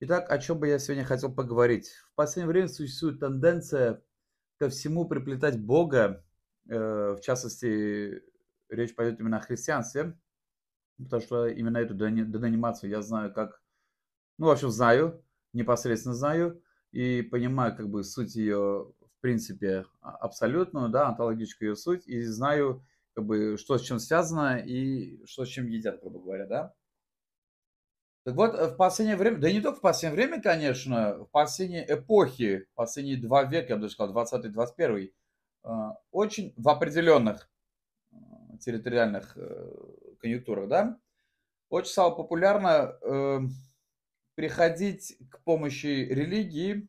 Итак, о чем бы я сегодня хотел поговорить? В последнее время существует тенденция ко всему приплетать Бога, э, в частности, речь пойдет именно о христианстве, потому что именно эту деноминацию я знаю как, ну, в общем, знаю, непосредственно знаю, и понимаю как бы суть ее, в принципе, а, абсолютную, да, онтологическую ее суть, и знаю, как бы, что с чем связано и что с чем едят, грубо говоря, да. Так вот, э, в последнее время, да и не только в последнее время, конечно, в последние эпохи, последние два века, я бы даже сказал, 20-21, э, очень в определенных э, территориальных конъюнктурах, да, очень стало популярно приходить к помощи религии,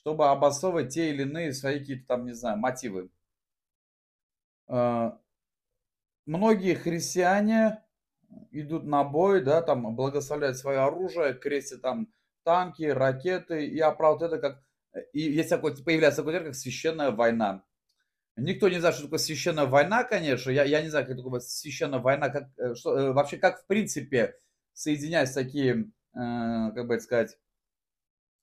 чтобы обосновывать те или иные свои какие-то там, не знаю, мотивы. многие христиане идут на бой, да, там благословляют свое оружие, крестят там танки, ракеты, и оправдывают а, это как... Э, и есть такой, типа, появляется такой термин, как священная война. Никто не знает, что такое священная война, конечно. Я, я не знаю, как такое священная война, как, э, что, э, вообще как в принципе соединяясь такие, э, как бы сказать,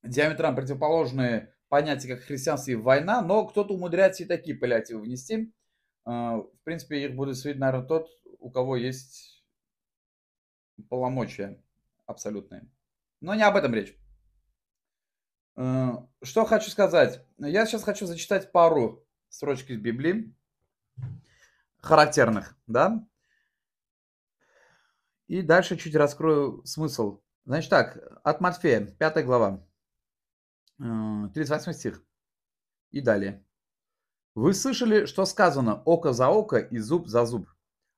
диаметрам противоположные понятия, как христианство и война, но кто-то умудряется и такие паллиативы внести. Э, в принципе, их будет судить, наверное, тот, у кого есть полномочия абсолютные. Но не об этом речь. Э, что хочу сказать? Я сейчас хочу зачитать пару строчек из Библии, характерных, да? И дальше чуть раскрою смысл. Значит так, от Матфея, 5 глава, 38 э, стих и далее. Вы слышали, что сказано «око за око и зуб за зуб».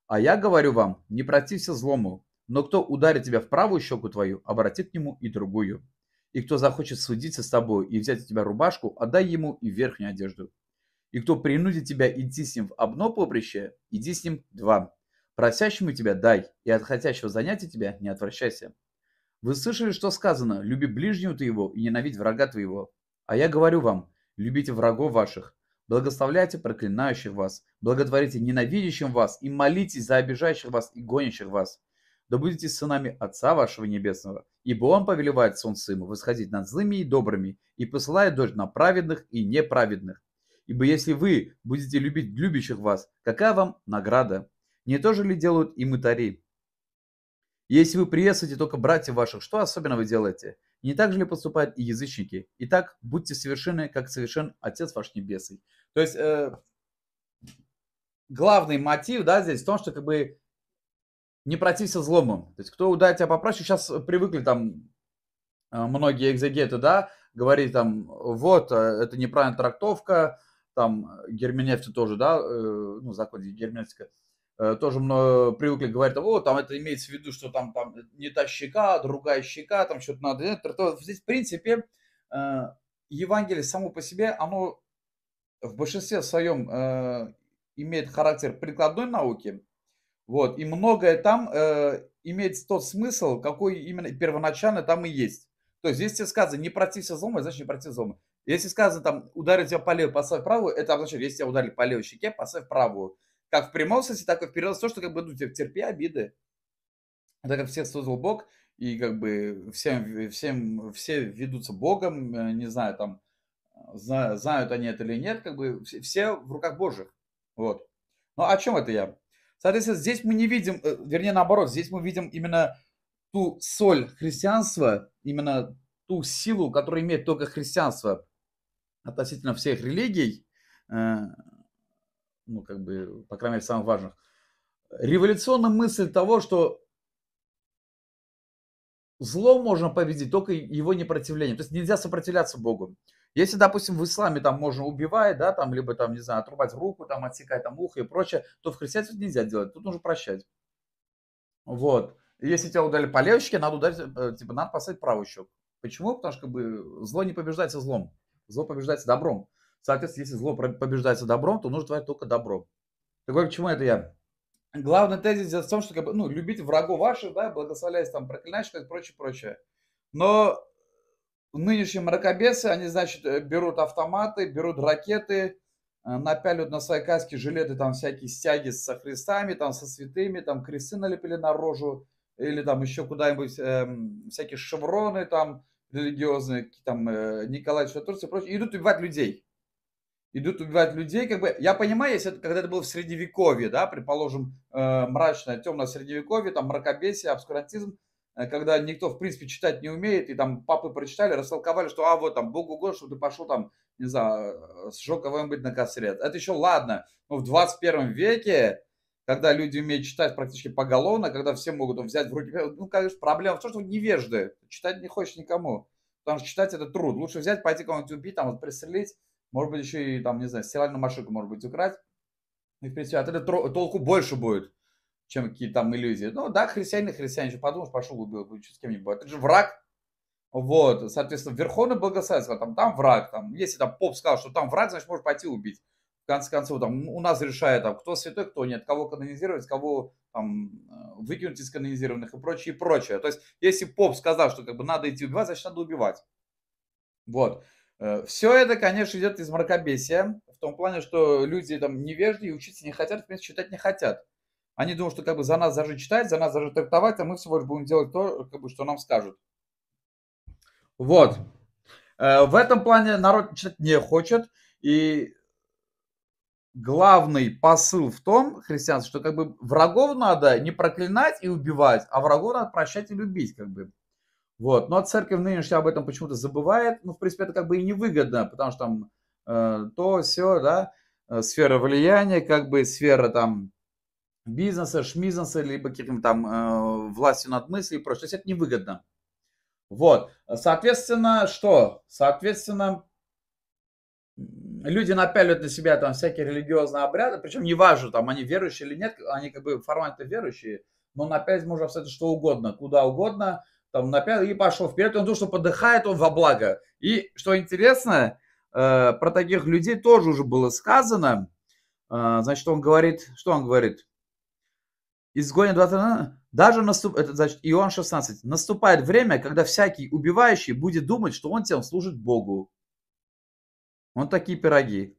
А я говорю вам, не протився злому, но кто ударит тебя в правую щеку твою, обрати к нему и другую. И кто захочет судиться с тобой и взять у тебя рубашку, отдай ему и верхнюю одежду. И кто принудит тебя идти с ним в одно поприще, иди с ним два. Просящему тебя дай, и от хотящего занятия тебя не отвращайся. Вы слышали, что сказано, люби ближнего твоего и ненавидь врага твоего. А я говорю вам, любите врагов ваших, благословляйте проклинающих вас, благотворите ненавидящим вас и молитесь за обижающих вас и гонящих вас да будете сынами Отца вашего Небесного, ибо Он повелевает солнцу ему восходить над злыми и добрыми, и посылает дождь на праведных и неправедных. Ибо если вы будете любить любящих вас, какая вам награда? Не то же ли делают и мытари? Если вы приветствуете только братьев ваших, что особенно вы делаете? Не так же ли поступают и язычники? Итак, будьте совершенны, как совершен Отец ваш Небесный. То есть, э, главный мотив, да, здесь в том, что как бы не протився зломом, То есть, кто ударит тебя попроще, сейчас привыкли там э, многие экзегеты, да, говорить там, вот, э, это неправильная трактовка, там э, герменевты тоже, да, ну, закон герменевтика, тоже много привыкли говорить, о, там это имеется в виду, что там, там не та щека, а другая щека, там что-то надо. Здесь, в принципе, Евангелие само по себе, оно в большинстве своем имеет характер прикладной науки, вот, и многое там э, имеет тот смысл, какой именно первоначально там и есть. То есть, если сказано не против злома, значит не против злома. Если сказано там ударить тебя по левой, поставь правую, это означает, если тебя ударили по левой щеке, поставь правую. Как в прямом смысле, так и в переносном, то, что как бы ну, терпи обиды. Так как всех создал Бог, и как бы всем, всем, все ведутся Богом, э, не знаю, там, знают они это или нет, как бы все в руках Божьих. Вот. Ну о чем это я? Соответственно, здесь мы не видим, э, вернее наоборот, здесь мы видим именно ту соль христианства, именно ту силу, которую имеет только христианство относительно всех религий, э, ну, как бы, по крайней мере, самых важных, революционная мысль того, что зло можно победить, только его непротивлением, То есть нельзя сопротивляться Богу. Если, допустим, в исламе там можно убивать, да, там, либо там, не знаю, отрубать руку, там, отсекать там ухо и прочее, то в христианстве нельзя делать, тут нужно прощать. Вот. Если тебя ударили по левой щеке, надо ударить, э, типа, надо поставить правую щеку. Почему? Потому что как бы, зло не побеждается злом, зло побеждается добром. Соответственно, если зло побеждается добром, то нужно творить только добро. Такой, к чему это я? Главный тезис в том, что как бы, ну, любить врагов ваших, да, благословляясь там проклинающих и прочее, прочее. Но нынешние мракобесы, они, значит, э, берут автоматы, берут ракеты, э, напялят на свои каски жилеты, там всякие стяги со христами, там со святыми, там кресты налепили на рожу, или там еще куда-нибудь эм, всякие шевроны там религиозные, там э, Николай Шатурс и прочее, идут убивать людей. Идут убивать людей, как бы, я понимаю, если это когда это было в средневековье, да, предположим, э, мрачное, темное средневековье, там мракобесие, обскурантизм, Э, когда никто, в принципе, читать не умеет, и там папы прочитали, растолковали, что, а, вот там, Богу угодно, чтобы ты пошел там, не знаю, э, сжег кого-нибудь на костре. Это еще ладно, но в 21 веке, когда люди умеют читать практически поголовно, когда все могут взять в руки, ну, конечно, проблема в том, что невежды, читать не хочешь никому, потому что читать это труд, лучше взять, пойти кого-нибудь убить, там, вот, пристрелить, может быть, еще и, там, не знаю, стиральную машинку, может быть, украть, и, в принципе, от этого толку больше будет, чем какие-то там иллюзии. Ну да, христианин, христианин, что подумаешь, пошел убил, ну, что с кем не бывает. Это же враг. Вот, соответственно, Верховный благословенство, там, там враг, там, если там поп сказал, что там враг, значит, может пойти убить. В конце концов, там, у нас решает, там, кто святой, кто нет, кого канонизировать, кого там э, выкинуть из канонизированных и прочее, и прочее. То есть, если поп сказал, что как бы надо идти убивать, значит, надо убивать. Вот. Э, Все это, конечно, идет из мракобесия, в том плане, что люди там невежды и учиться не хотят, в принципе, читать не хотят. Они думают, что как бы за нас даже читать, за нас даже трактовать, а мы всего лишь будем делать то, как бы, что нам скажут. Вот. Э, в этом плане народ читать не хочет. И главный посыл в том, христианство, что как бы врагов надо не проклинать и убивать, а врагов надо прощать и любить, как бы. Вот. Но церковь нынешняя об этом почему-то забывает. Ну, в принципе, это как бы и невыгодно, потому что там э, то, все, да, э, сфера влияния, как бы сфера там бизнеса, шмизнеса, либо каким то там э, властью над мыслью и прочее. То есть это невыгодно. Вот. Соответственно, что? Соответственно, люди напяливают на себя там всякие религиозные обряды, причем неважно, там они верующие или нет, они как бы формально верующие, но напялить можно абсолютно что угодно, куда угодно, там напял и пошел вперед, он то, что подыхает, он во благо. И что интересно, э, про таких людей тоже уже было сказано, э, значит, он говорит, что он говорит? изгоня два даже наступ... это значит Иоанн 16, наступает время, когда всякий убивающий будет думать, что он тем служит Богу. Вот такие пироги.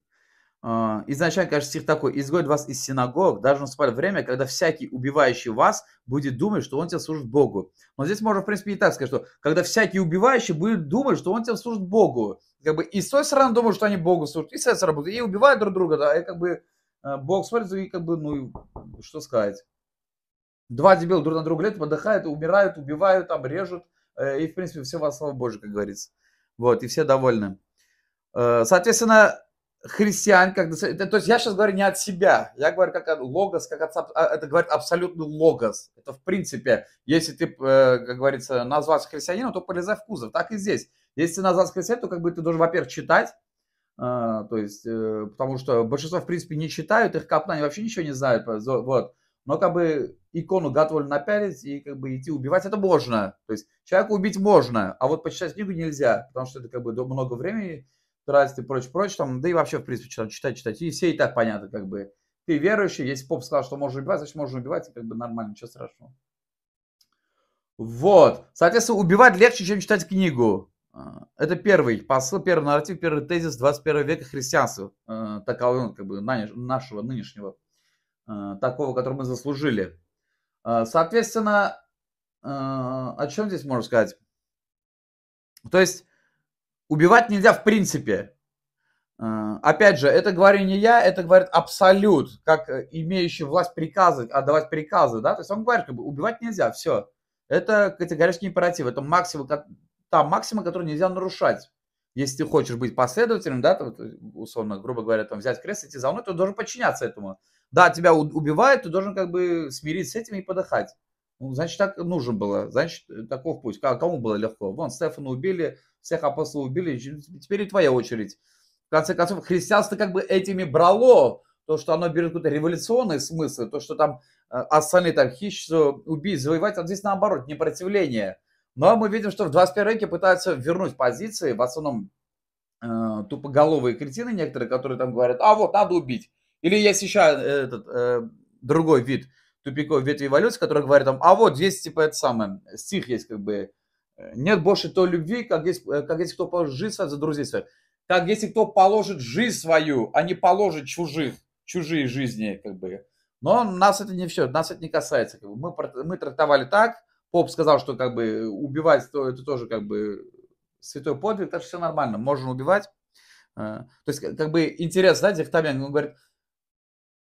А, изначально, конечно, стих такой, изгой вас из синагог, даже наступает время, когда всякий убивающий вас будет думать, что он тем служит Богу. Но здесь можно, в принципе, и так сказать, что когда всякий убивающий будет думать, что он тем служит Богу. Как бы и с той стороны думают, что они Богу служат, и с этой стороны, и убивают друг друга, да, и как бы э, Бог смотрит, и как бы, ну, что сказать. Два дебила друг на друга лет подыхают, умирают, убивают, там режут. Э, и, в принципе, все во славу Божию, как говорится. Вот, и все довольны. Э, соответственно, христиан, как, то есть я сейчас говорю не от себя, я говорю как от логос, как от, а, это говорит абсолютный логос. Это в принципе, если ты, э, как говорится, назвался христианином, то полезай в кузов, так и здесь. Если ты назвался христианином, то как бы ты должен, во-первых, читать, то есть, потому что большинство, в принципе, не читают, их капна, они вообще ничего не знают, вот но как бы икону готовили напялить и как бы идти убивать, это можно. То есть человека убить можно, а вот почитать книгу нельзя, потому что это как бы много времени тратит и прочее, прочее, там, да и вообще, в принципе, читать, читать, и все и так понятно, как бы. Ты верующий, если поп сказал, что можно убивать, значит, можно убивать, и как бы нормально, ничего страшного. Вот. Соответственно, убивать легче, чем читать книгу. А, это первый посыл, первый нарратив, первый тезис 21 века христианства, а, таковой он, как бы, нашего нынешнего Э, такого, который мы заслужили. Э, соответственно, э, о чем здесь можно сказать? То есть убивать нельзя в принципе. Опять же, это говорю не я, это говорит абсолют, как имеющий власть приказывать, отдавать приказы, да, то есть он говорит, как бы убивать нельзя, все. Это категорический императив, это максимум, та максима, которую нельзя нарушать если ты хочешь быть последователем, да, то, э, условно, грубо говоря, там, взять крест, идти за мной, то должен подчиняться этому. Да, тебя убивают, ты должен как бы смириться с этим и подыхать. Ну, значит, так нужно было, значит, э, таков путь. Кому было легко? Вон, Стефана убили, всех апостолов убили, теперь и твоя очередь. В конце концов, христианство как бы этими брало, то, что оно берет какой-то революционный смысл, то, что там э, остальные там хищество, убить, завоевать, а здесь наоборот, непротивление – но мы видим, что в 21 веке пытаются вернуть позиции, в основном э, тупоголовые кретины некоторые, которые там говорят, а вот надо убить. Или есть еще э, этот, э, другой вид тупиковой ветви эволюции, который говорит там, а вот здесь типа это самое, стих есть как бы, э, нет больше той любви, как есть, э, как есть кто положит жизнь свою за друзей своих. Как если кто положит жизнь свою, а не положит чужих, чужие жизни, как бы. Но нас это не все, нас это не касается. Как бы. мы, мы трактовали так, Поп сказал, что как бы э, убивать то это тоже как бы святой подвиг, так что все нормально, можно убивать. А, то есть э, как бы интерес, да, Дихтамян, он говорит,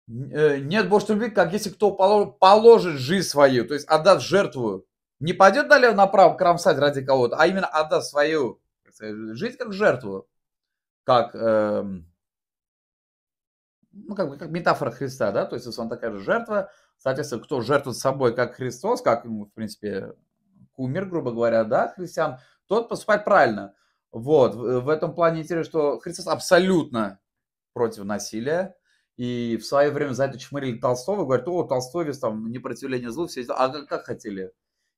э, нет больше любви, как если кто положит жизнь свою, то есть отдаст жертву. Не пойдет далее направо кромсать ради кого-то, а именно отдаст свою жизнь как жертву, как эм, ну, как бы, как метафора Христа, да, то есть он такая же жертва, соответственно, кто жертвует собой, как Христос, как, ну, в принципе, кумир, грубо говоря, да, христиан, тот поступает правильно. Вот, в этом плане интересно, что Христос абсолютно против насилия, и в свое время за это чмырили Толстого, говорят, о, Толстой весь там непротивление злу, все а как, как хотели.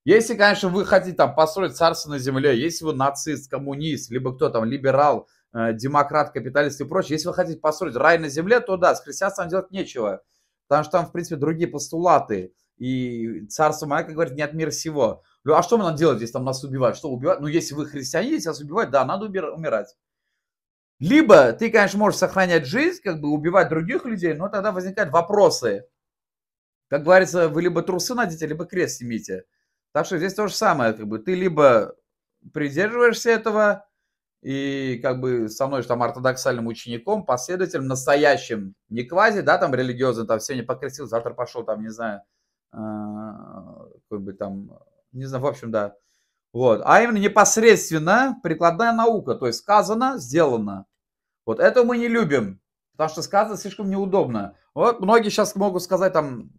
Если, конечно, вы хотите там построить царство на земле, если вы нацист, коммунист, либо кто там, либерал, Э, демократ, капиталист и прочее. Если вы хотите построить рай на земле, то да, с христианством делать нечего, потому что там, в принципе, другие постулаты. И царство мое, говорит, не от мира сего. Ну, а что мы нам делать, здесь, там нас убивают? Что убивать? Ну, если вы христиане, если вас убивать, да, надо умирать. Либо ты, конечно, можешь сохранять жизнь, как бы убивать других людей, но тогда возникают вопросы. Как говорится, вы либо трусы надите, либо крест снимите. Так что здесь то же самое, как бы ты либо придерживаешься этого, и как бы со мной же там ортодоксальным учеником, последователем, настоящим, не квази, да, там религиозным, там сегодня покрасил завтра пошел там, не знаю, э, какой-нибудь там, не знаю, в общем, да. Вот. А именно непосредственно прикладная наука, то есть сказано, сделано. Вот это мы не любим, потому что сказано слишком неудобно. Вот многие сейчас могут сказать там,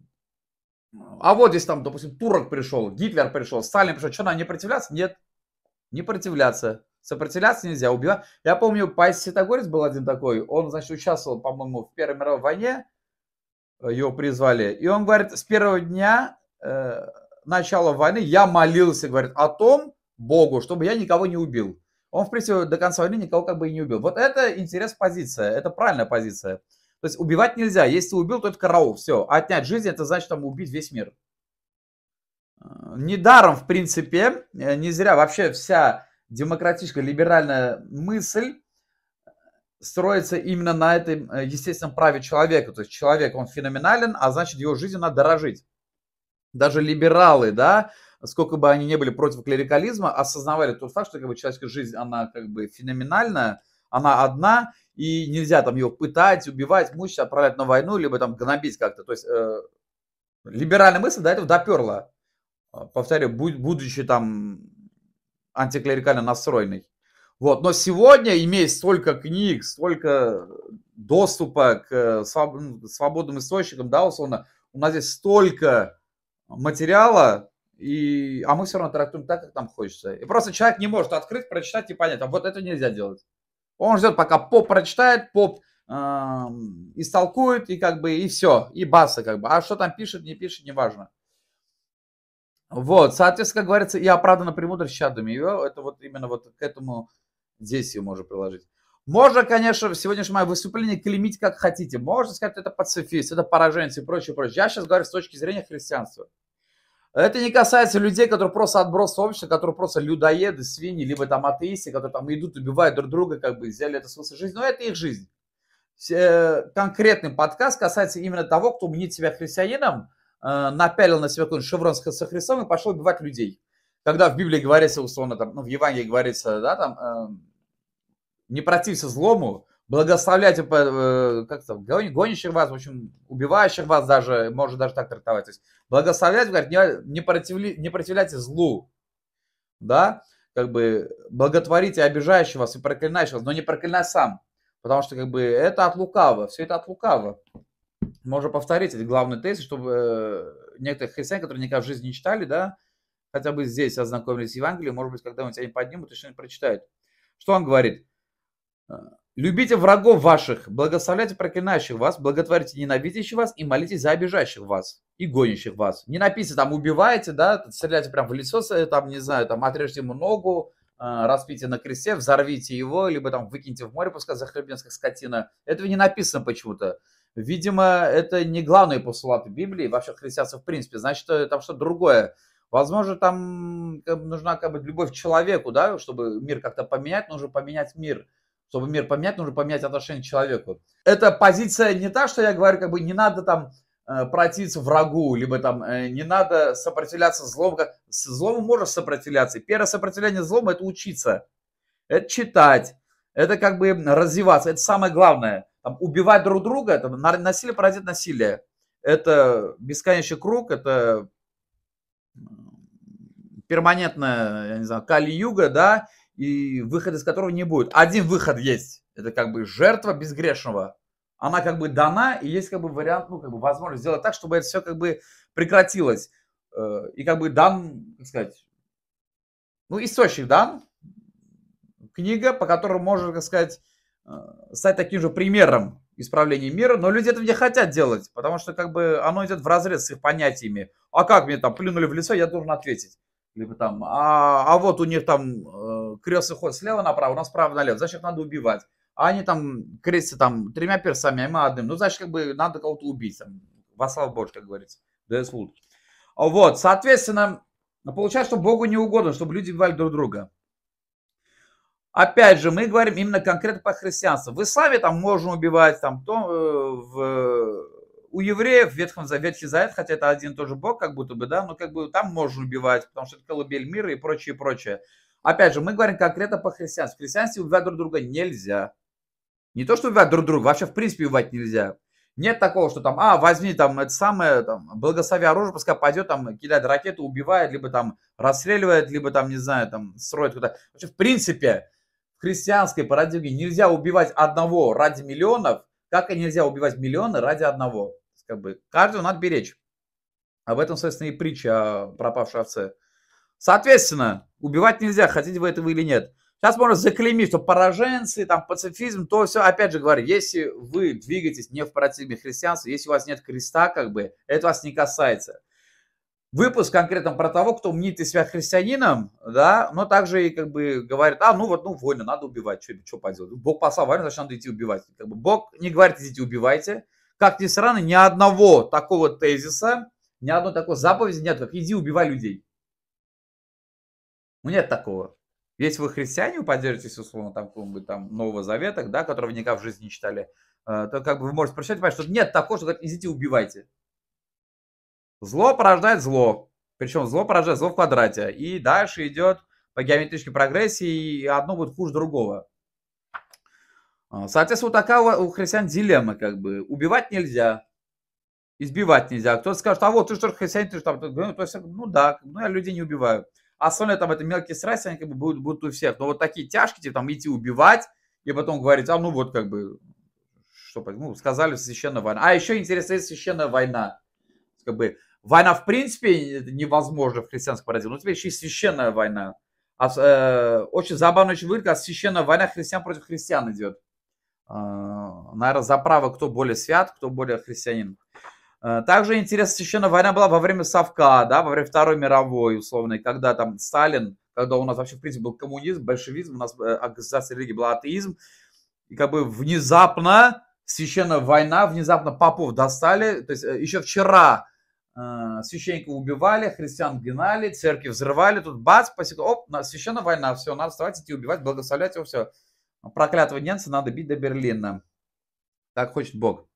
а вот здесь там, допустим, турок пришел, Гитлер пришел, Сталин пришел, что, надо не противляться? Нет, не противляться. Сопротивляться нельзя, убивать. Я помню, Павел Святогорец был один такой, он, значит, участвовал, по-моему, в Первой мировой войне, э, его призвали, и он говорит, с первого дня э, начала войны я молился, говорит, о том Богу, чтобы я никого не убил. Он, в принципе, до конца войны никого как бы и не убил. Вот это интерес позиция, это правильная позиция. То есть убивать нельзя, если ты убил, то это караул, все. А отнять жизнь, это значит там убить весь мир. Э, недаром, в принципе, э, не зря вообще вся демократическая, либеральная мысль строится именно на этом э, естественном праве человека. То есть человек, он феноменален, а значит, его жизнь надо дорожить. Даже либералы, да, сколько бы они ни были против клерикализма, осознавали тот факт, что как бы, человеческая жизнь, она как бы феноменальная, она одна, и нельзя там ее пытать, убивать, мучить, отправлять на войну, либо там гнобить как-то. То есть э, либеральная мысль до этого доперла. Повторю, будь, будучи там антиклерикально настроенный. Вот. Но сегодня, имея столько книг, столько доступа к э, ну, свободным источникам, да, условно, у нас здесь столько материала, и, а мы все равно трактуем так, как нам хочется. И просто человек не может открыть, прочитать и понять, а вот это нельзя делать. Он ждет, пока поп прочитает, поп э, истолкует, и как бы, и все, и баса как бы. А что там пишет, не пишет, неважно. Вот, соответственно, как говорится, я оправдана премудрость чадами ее. Это вот именно вот к этому здесь ее можно приложить. Можно, конечно, сегодняшнее сегодняшнем моем выступлении как хотите. Можно сказать, это пацифист, это пораженец и прочее, прочее. Я сейчас говорю с точки зрения христианства. Это не касается людей, которые просто отбросы общества, которые просто людоеды, свиньи, либо там атеисты, которые там идут, убивают друг друга, как бы взяли это смысл жизни. Но это их жизнь. Э, конкретный подкаст касается именно того, кто мнит себя христианином, Э, напялил на себя какой-нибудь шеврон с Христом и пошел убивать людей. Когда в Библии говорится, условно, там, ну, в Евангелии говорится, да, там, э, не протився злому, благословляйте, э, как там, гонящих вас, в общем, убивающих вас даже, может даже так трактовать. То есть благословлять, говорит, не, не, противли, не противляйте злу, да, как бы благотворите обижающих вас и проклинающих вас, но не проклинай сам, потому что как бы это от лукава, все это от лукава. Можно повторить этот главный тезис, чтобы э, некоторые христиане, которые никогда в жизни не читали, да, хотя бы здесь ознакомились с Евангелием, может быть, когда-нибудь они поднимут и что-нибудь прочитают. Что он говорит? Э, Любите врагов ваших, благословляйте проклинающих вас, благотворите ненавидящих вас и молитесь за обижающих вас и гонящих вас. Не написано там убивайте, да, стреляйте прям в лицо, там, не знаю, там отрежьте ему ногу, э, распите на кресте, взорвите его, либо там выкиньте в море, пускай захлебнется, как скотина. Этого не написано почему-то. Видимо, это не главные постулат Библии, вообще христианства в принципе. Значит, э, там что-то другое. Возможно, там нужна как бы любовь к человеку, да, чтобы мир как-то поменять, нужно поменять мир. Чтобы мир поменять, нужно поменять отношение к человеку. Эта позиция не та, что я говорю, как бы не надо там э, противиться врагу, либо там э, не надо сопротивляться злому. С злому можно сопротивляться. Первое сопротивление злому – это учиться, это читать, это как бы развиваться, это самое главное – там, убивать друг друга, это насилие породит насилие. Это бесконечный круг, это перманентная, я не знаю, кали-юга, да, и выход из которого не будет. Один выход есть. Это как бы жертва безгрешного. Она как бы дана, и есть как бы вариант, ну, как бы возможность сделать так, чтобы это все как бы прекратилось. Э, и как бы дан, как сказать, ну, источник дан, книга, по которой можно, так сказать, Э, стать таким же примером исправления мира, но люди этого не хотят делать, потому что как бы оно идет в разрез с их понятиями. А как мне там плюнули в лицо, я должен ответить. Либо там, а, а вот у них там э, крестный ход слева направо, у нас справа налево, значит, надо убивать. А они там крестятся там тремя персами, а мы одним. Ну, значит, как бы надо кого-то убить. Там, во слава Божь, как говорится. Да я Вот, соответственно, получается, что Богу не угодно, чтобы люди убивали друг друга. Опять же, мы говорим именно конкретно по христианству. В исламе там можно убивать, там, то, э, в, у евреев в Ветхом Завете Завет, хотя это один и тот же Бог, как будто бы, да, но как бы там можно убивать, потому что это колыбель мира и прочее, прочее. Опять же, мы говорим конкретно по христианству. В христианстве убивать друг друга нельзя. Не то, что убивать друг друга, вообще в принципе убивать нельзя. Нет такого, что там, а, возьми там это самое, там, благослови оружие, пускай пойдет там, кидает ракету, убивает, либо там расстреливает, либо там, не знаю, там, строит куда-то. в принципе, христианской парадигме нельзя убивать одного ради миллионов, как и нельзя убивать миллионы ради одного. Как бы каждого надо беречь. Об этом, соответственно, и притча о пропавшей овце. Соответственно, убивать нельзя, хотите вы этого или нет. Сейчас можно заклеймить, что пораженцы, там, пацифизм, то все. Опять же говорю, если вы двигаетесь не в парадигме христианства, если у вас нет креста, как бы, это вас не касается выпуск конкретно про того, кто мнит и себя христианином, да, но также и как бы говорит, а, ну вот, ну, войны надо убивать, что, что поделать. Ну, Бог послал войну, значит, надо идти убивать. Как бы Бог не говорит, идите убивайте. Как ни странно, ни одного такого тезиса, ни одной такой заповеди нет, как иди убивай людей. Ну, нет такого. Если вы христиане, вы поддержитесь, условно, там, какого-нибудь там Нового Завета, да, которого никак в жизни не читали, э, то как бы вы можете прочитать, понимать, что нет такого, что говорит, идите убивайте. Зло порождает зло. Причем зло порождает зло в квадрате. И дальше идет по геометрической прогрессии, и одно будет хуже другого. А, соответственно, вот такая у христиан дилемма, как бы. Убивать нельзя, избивать нельзя. Кто-то скажет, а вот ты что, христианин, ты же там... То есть, ну да, ну я людей не убиваю. А Особенно там это мелкие страсти, они как бы будут, будут у всех. Но вот такие тяжкие, типа там идти убивать, и потом говорить, а ну вот как бы, что, ну, сказали священная война. А еще интересно, священная война как бы война в принципе невозможна в христианском парадигме, но у тебя еще и священная война. А, э, очень забавно очень выглядит, а священная война христиан против христиан идет. Э, а, наверное, за право, кто более свят, кто более христианин. Э, также интересно, священная война была во время Совка, да, во время Второй мировой, условно, когда там Сталин, когда у нас вообще, в принципе, был коммунизм, большевизм, у нас э, государственная религия была атеизм, и как бы внезапно священная война, внезапно попов достали, то есть э, еще вчера Э, священников убивали, христиан гнали, церкви взрывали, тут бац, посек... оп, священная война, все, надо вставать, идти убивать, благословлять его, все. Проклятого немца надо бить до Берлина. Так хочет Бог.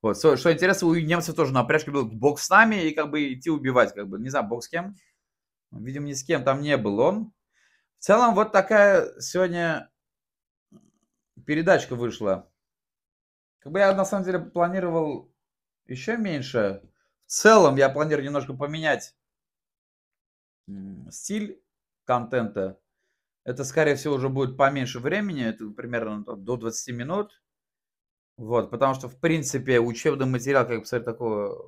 Вот, что, интересно, у немцев тоже на пряжке был Бог с нами и как бы идти убивать, как бы, не знаю, Бог с кем. Видимо, ни с кем там не был он. В целом, вот такая сегодня передачка вышла. Как бы я на самом деле планировал еще меньше целом я планирую немножко поменять стиль контента. Это, скорее всего, уже будет поменьше времени, это примерно до 20 минут. Вот, потому что, в принципе, учебный материал, как бы сказать, такого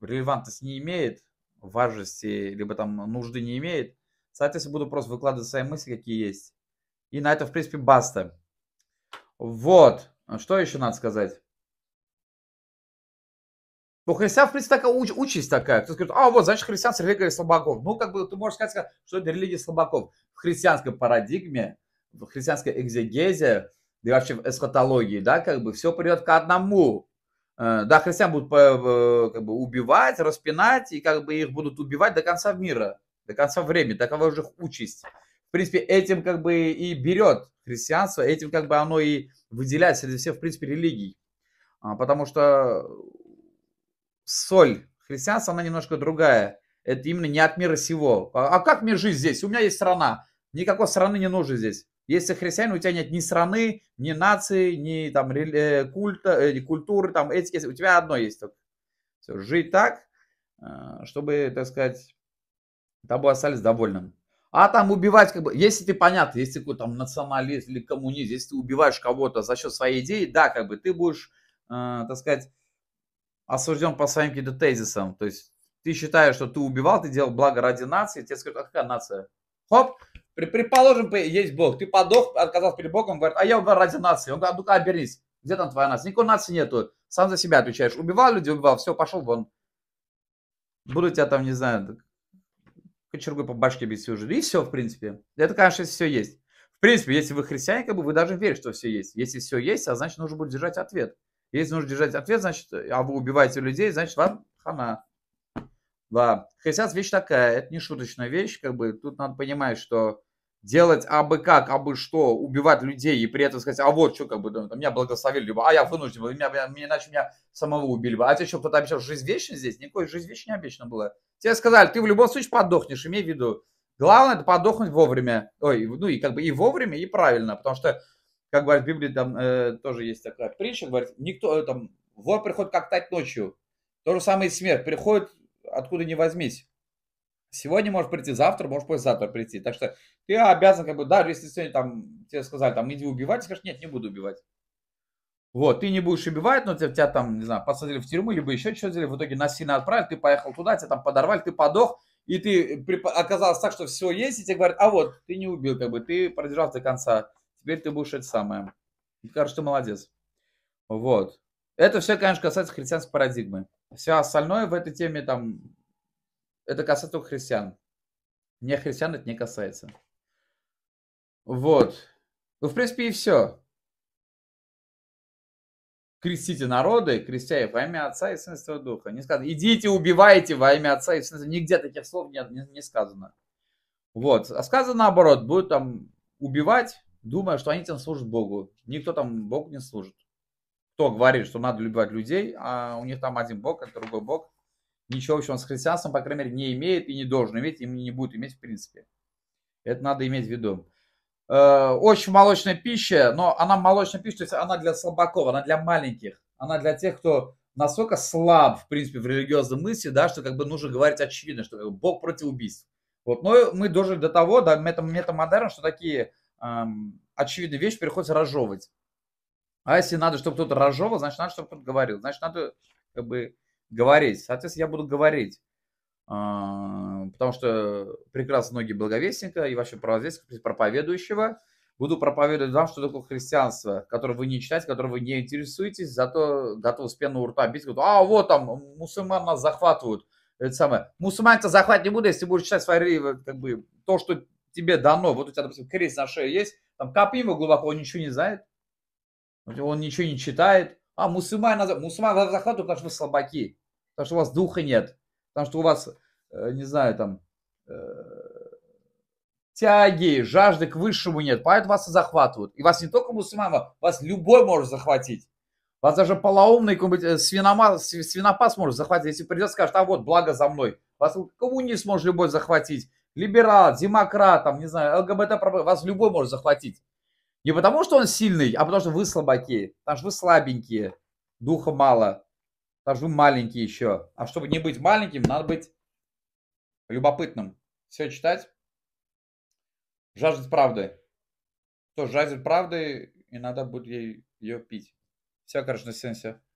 релевантность не имеет, важности, либо там нужды не имеет. Соответственно, буду просто выкладывать свои мысли, какие есть. И на это, в принципе, баста. Вот. А что еще надо сказать? ну христиан, в принципе, такая уч- участь такая. Кто скажет, а вот, значит, христиан религия слабаков. Ну, как бы ты можешь сказать, что это религия слабаков. В христианской парадигме, в христианской экзегезе, да и вообще в эсхатологии, да, как бы все придет к одному. Э, да, христиан будут э, как бы, убивать, распинать, и как бы их будут убивать до конца мира, до конца времени, такова же их участь. В принципе, этим как бы и берет христианство, этим как бы оно и выделяется среди всех, в принципе, религий. А, потому что соль христианства, она немножко другая. Это именно не от мира сего. А, а как мне жить здесь? У меня есть страна. Никакой страны не нужно здесь. Если христианин, у тебя нет ни страны, ни нации, ни там э, культа, э, ни культуры, там этики. У тебя одно есть только. Все, жить так, э, чтобы, так сказать, тобой остались довольным. А там убивать, как бы, если ты понятно, если ты там националист или коммунист, если ты убиваешь кого-то за счет своей идеи, да, как бы ты будешь, э, так сказать, осужден по своим каким-то тезисам. То есть ты считаешь, что ты убивал, ты делал благо ради нации, тебе скажут, а какая нация? Хоп, предположим, есть Бог, ты подох, отказался перед Богом, говорит, а я убивал ради нации. Он говорит, а ну-ка обернись, где там твоя нация? Никакой нации нету, сам за себя отвечаешь. Убивал людей, убивал, все, пошел вон. Буду тебя там, не знаю, кочергой по башке бить всю жизнь. И все, в принципе. Это, конечно, все есть. В принципе, если вы христиане, как бы вы даже верите, что все есть. Если все есть, а значит, нужно будет держать ответ. Если нужно держать ответ, значит, а вы убиваете людей, значит, вам хана. Да. Хесяс вещь такая, это не шуточная вещь, как бы тут надо понимать, что делать абы как, абы что, убивать людей и при этом сказать, а вот что, как бы, там, меня благословили, либо, а я вынужден меня, меня, меня, иначе меня самого убили бы. А тебе что кто-то обещал жизнь вечно здесь? Никакой жизнь вечно не обещана была. Тебе сказали, ты в любом случае подохнешь, имей в виду. Главное, это подохнуть вовремя. Ой, ну и как бы и вовремя, и правильно, потому что как говорят в Библии, там э, тоже есть такая притча, говорит, никто, э, там, вор приходит как тать ночью. То же самое и смерть. Приходит откуда не возьмись. Сегодня можешь прийти, завтра можешь завтра прийти. Так что ты обязан, как бы, даже если сегодня там тебе сказали, там, иди убивать, скажешь, нет, не буду убивать. Вот, ты не будешь убивать, но тебя, тебя там, не знаю, посадили в тюрьму, либо еще что-то сделали, в итоге насильно отправили, ты поехал туда, тебя там подорвали, ты подох, и ты оказался так, что все есть, и тебе говорят, а вот, ты не убил, как бы, ты продержался до конца теперь ты будешь это самое. Кажется, ты молодец. Вот. Это все, конечно, касается христианской парадигмы. Все остальное в этой теме там, это касается только христиан. Не христиан это не касается. Вот. Ну, в принципе, и все. Крестите народы, крестя их во имя Отца и Сына Святого Духа. Не сказано, идите, убивайте во имя Отца и Сына Нигде таких слов нет, не, не сказано. Вот. А сказано наоборот, будут там убивать, думая, что они там служат Богу. Никто там Бог не служит. Кто говорит, что надо любить людей, а у них там один Бог, а другой Бог. Ничего общего с христианством, по крайней мере, не имеет и не должен иметь, и не будет иметь в принципе. Это надо иметь в виду. Э, очень молочная пища, но она молочная пища, то есть она для слабаков, она для маленьких, она для тех, кто настолько слаб, в принципе, в религиозной мысли, да, что как бы нужно говорить очевидно, что Бог против убийств. Вот, но мы дожили до того, до метамодерна, что такие эм, очевидную вещь приходится разжевывать. А если надо, чтобы кто-то разжевал, значит, надо, чтобы кто-то говорил. Значит, надо как бы говорить. Соответственно, я буду говорить. Эм, потому что прекрасно ноги благовестника и вообще правозвестника, проповедующего. Буду проповедовать вам, что такое христианство, которое вы не читаете, которое вы не интересуетесь, зато готовы с пену у рта бить. Говорят, а вот там мусульман нас захватывают это самое. Мусульман-то захватить не буду, если будешь читать свои, как бы, то, что тебе дано, вот у тебя, допустим, крест на шее есть, там копни его глубоко, он ничего не знает, он ничего не читает. А, мусульмане, мусульман мусульмане захватывают, потому что вы слабаки, потому что у вас духа нет, потому что у вас, э, не знаю, там, э, тяги, жажды к высшему нет, поэтому вас и захватывают. И вас не только мусульман, вас любой может захватить. Вас даже полоумный какой-нибудь э, свиномаз, свинопас может захватить. Если придет, скажет, а вот, благо за мной. Вас коммунист может любой захватить либерал, демократ, там, не знаю, ЛГБТ, вас любой может захватить. Не потому, что он сильный, а потому, что вы слабаки. Потому что вы слабенькие, духа мало. Потому что вы маленькие еще. А чтобы не быть маленьким, надо быть любопытным. Все читать. Жаждать правды. Кто жаждет правды, иногда будет ей ее пить. Все, короче, на сегодня все.